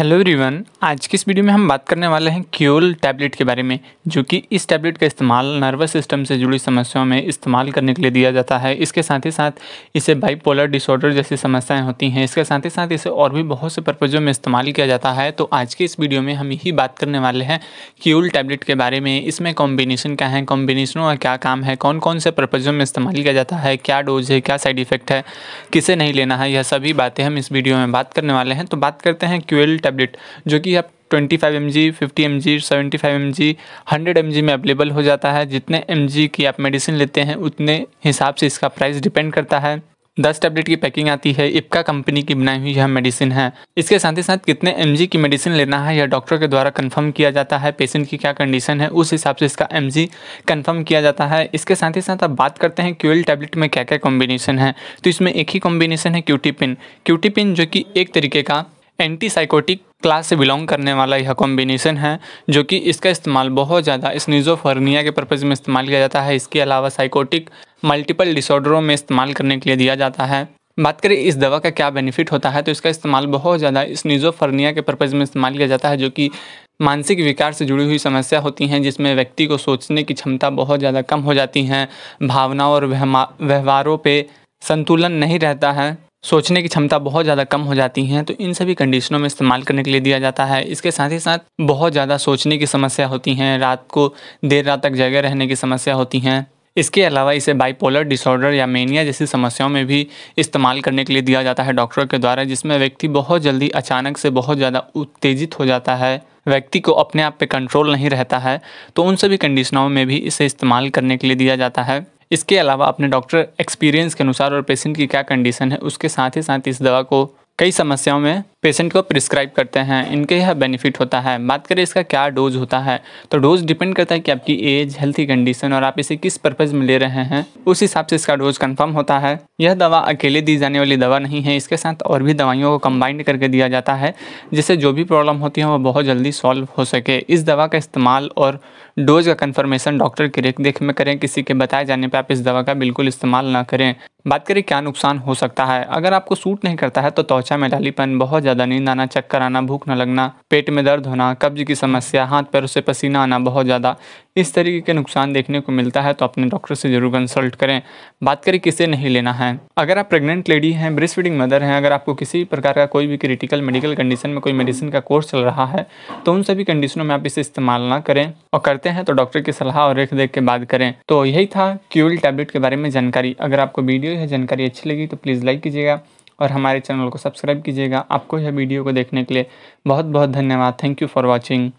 hello everyone आज की इस वीडियो में हम बात करने वाले हैं क्योल टैबलेट के बारे में जो कि इस टैबलेट का इस्तेमाल नर्वस सिस्टम से जुड़ी समस्याओं में इस्तेमाल करने के लिए दिया जाता है इसके साथ ही साथ इसे बाइपोलर डिसऑर्डर जैसी समस्याएं होती हैं इसके साथ ही साथ इसे और भी बहुत से पर्पज़ों में इस्तेमाल किया जाता है तो आज के इस वीडियो में हम यही बात करने वाले हैं क्योल टैबलेट के बारे में इसमें कॉम्बिनेशन क्या है कॉम्बिनेशनों का क्या काम है कौन कौन से पर्पज़ों में इस्तेमाल किया जाता है क्या डोज है क्या साइड इफ़ेक्ट है किसे नहीं लेना है यह सभी बातें हम इस वीडियो में बात करने वाले हैं तो बात करते हैं क्यूल टैबलेट जो कि आप 25 five M G fifty M G seventy five M G hundred M G में अवेलेबल हो जाता है जितने एम जी की आप मेडिसिन लेते हैं उतने हिसाब से इसका प्राइस डिपेंड करता है दस टैबलेट की पैकिंग आती है इपका कंपनी की बनाई हुई यह मेडिसिन है इसके साथ ही साथ कितने एम की मेडिसिन लेना है यह डॉक्टर के द्वारा कंफर्म किया जाता है पेशेंट की क्या कंडीशन है उस हिसाब से इसका एम कंफर्म किया जाता है इसके साथ ही साथ आप बात करते हैं क्यूएल टैबलेट में क्या क्या कॉम्बिनेशन है तो इसमें एक ही कॉम्बिनेशन है क्यूटी पिन क्यूटी पिन जो कि एक तरीके का एंटी साइकोटिक क्लास से बिलोंग करने वाला यह कॉम्बिनेशन है जो कि इसका इस्तेमाल बहुत ज़्यादा स्नीजोफर्निया के पर्पज़ में इस्तेमाल किया जाता है इसके अलावा साइकोटिक मल्टीपल डिसऑर्डरों में इस्तेमाल करने के लिए दिया जाता है बात करें इस दवा का क्या बेनिफिट होता है तो इसका इस्तेमाल बहुत ज़्यादा स्नीजोफर्निया के पर्पज़ में इस्तेमाल किया जाता है जो कि मानसिक विकार से जुड़ी हुई समस्या होती हैं जिसमें व्यक्ति को सोचने की क्षमता बहुत ज़्यादा कम हो जाती हैं भावनाओं और व्यवहारों पर संतुलन नहीं रहता है सोचने की क्षमता बहुत ज़्यादा कम हो जाती हैं तो इन सभी कंडीशनों में इस्तेमाल करने के लिए दिया जाता है इसके साथ ही साथ बहुत ज़्यादा सोचने की समस्या होती हैं रात को देर रात तक जगह रहने की समस्या होती हैं इसके अलावा इसे बाइपोलर डिसऑर्डर या मेनिया जैसी समस्याओं में भी इस्तेमाल करने के लिए दिया जाता है डॉक्टरों के द्वारा जिसमें व्यक्ति बहुत जल्दी अचानक से बहुत ज़्यादा उत्तेजित हो जाता है व्यक्ति को अपने आप पे कंट्रोल नहीं रहता है तो उन सभी कंडीशनों में भी इसे इस्तेमाल करने के लिए दिया जाता है इसके अलावा अपने डॉक्टर एक्सपीरियंस के अनुसार और पेशेंट की क्या कंडीशन है उसके साथ ही साथ इस दवा को कई समस्याओं में पेशेंट को प्रिस्क्राइब करते हैं इनके यह बेनिफिट होता है बात करें इसका क्या डोज होता है तो डोज डिपेंड करता है कि आपकी एज हेल्थी कंडीशन और आप इसे किस पर्पज़ में ले रहे हैं उस हिसाब से इसका डोज कंफर्म होता है यह दवा अकेले दी जाने वाली दवा नहीं है इसके साथ और भी दवाइयों को कम्बाइंड करके दिया जाता है जिससे जो भी प्रॉब्लम होती है वो बहुत जल्दी सॉल्व हो सके इस दवा का इस्तेमाल और डोज का कन्फर्मेशन डॉक्टर की देख में करें किसी के बताए जाने पर आप इस दवा का बिल्कुल इस्तेमाल ना करें बात करें क्या नुकसान हो सकता है अगर आपको सूट नहीं करता है तो त्वचा त्वचा अच्छा में ढालीपन बहुत ज़्यादा नींद आना चक्कर आना भूख न लगना पेट में दर्द होना कब्ज की समस्या हाथ पैर से पसीना आना बहुत ज़्यादा इस तरीके के नुकसान देखने को मिलता है तो अपने डॉक्टर से ज़रूर कंसल्ट करें बात करें किसे नहीं लेना है अगर आप प्रेग्नेंट लेडी हैं ब्रेस्ट फीडिंग मदर हैं अगर आपको किसी भी प्रकार का कोई भी क्रिटिकल मेडिकल कंडीशन में कोई मेडिसिन का कोर्स चल रहा है तो उन सभी कंडीशनों में आप इसे इस्तेमाल ना करें और करते हैं तो डॉक्टर की सलाह और रेख देख के बात करें तो यही था क्यूल टैबलेट के बारे में जानकारी अगर आपको वीडियो यह जानकारी अच्छी लगी तो प्लीज़ लाइक कीजिएगा और हमारे चैनल को सब्सक्राइब कीजिएगा आपको यह वीडियो को देखने के लिए बहुत बहुत धन्यवाद थैंक यू फॉर वॉचिंग